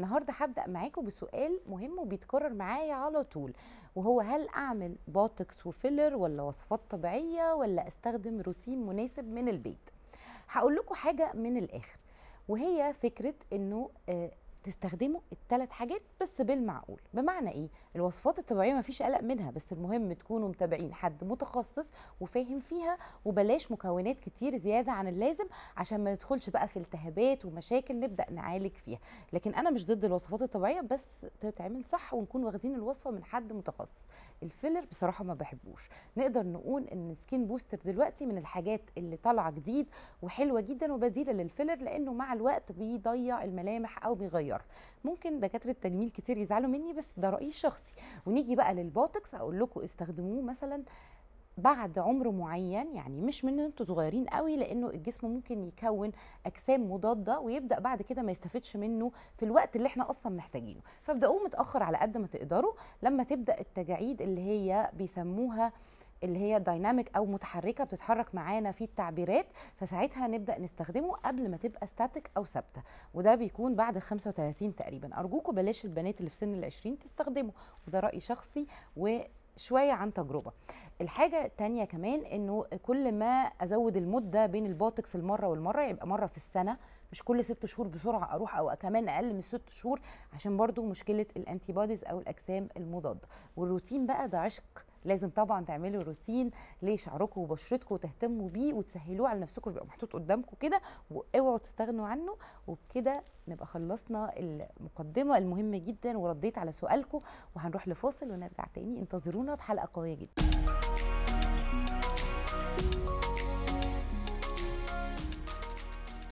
النهارده هبدا معاكم بسؤال مهم وبيتكرر معايا على طول وهو هل اعمل بوتوكس وفيلر ولا وصفات طبيعيه ولا استخدم روتين مناسب من البيت هقول لكم حاجه من الاخر وهي فكره انه آه، تستخدموا الثلاث حاجات بس بالمعقول بمعنى ايه الوصفات الطبيعيه مفيش قلق منها بس المهم تكونوا متابعين حد متخصص وفاهم فيها وبلاش مكونات كتير زياده عن اللازم عشان ما ندخلش بقى في التهابات ومشاكل نبدا نعالج فيها لكن انا مش ضد الوصفات الطبيعيه بس تتعمل صح ونكون واخدين الوصفه من حد متخصص الفيلر بصراحه ما بحبوش نقدر نقول ان سكين بوستر دلوقتي من الحاجات اللي طالعه جديد وحلوه جدا وبديله للفيلر لانه مع الوقت بيضيع الملامح او بيغير صغير ممكن دكاتره التجميل كتير يزعلوا مني بس ده رايي الشخصي ونيجي بقى للبوتوكس اقول لكم استخدموه مثلا بعد عمر معين يعني مش من انتوا صغيرين قوي لانه الجسم ممكن يكون اجسام مضاده ويبدا بعد كده ما يستفدش منه في الوقت اللي احنا اصلا محتاجينه فابداوه متاخر على قد ما تقدروا لما تبدا التجاعيد اللي هي بيسموها اللي هي دايناميك او متحركه بتتحرك معانا في التعبيرات فساعتها نبدا نستخدمه قبل ما تبقى ستاتيك او ثابته وده بيكون بعد ال 35 تقريبا ارجوكم بلاش البنات اللي في سن ال 20 تستخدمه وده راي شخصي و شويه عن تجربه الحاجه التانية كمان انه كل ما ازود المده بين البوتكس المره والمره يبقى مره في السنه مش كل ست شهور بسرعه اروح او كمان اقل من ست شهور عشان برضو مشكله الانتي بوديز او الاجسام المضاده والروتين بقى ده عشق لازم طبعا تعملوا روتين لشعركم وبشرتكم وتهتموا بيه وتسهلوه على نفسكم يبقى محطوط قدامكم كده واوعوا تستغنوا عنه وبكده نبقى خلصنا المقدمه المهمه جدا ورديت على سؤالكم وهنروح لفاصل ونرجع تاني انتظرونا بحلقه قويه جدا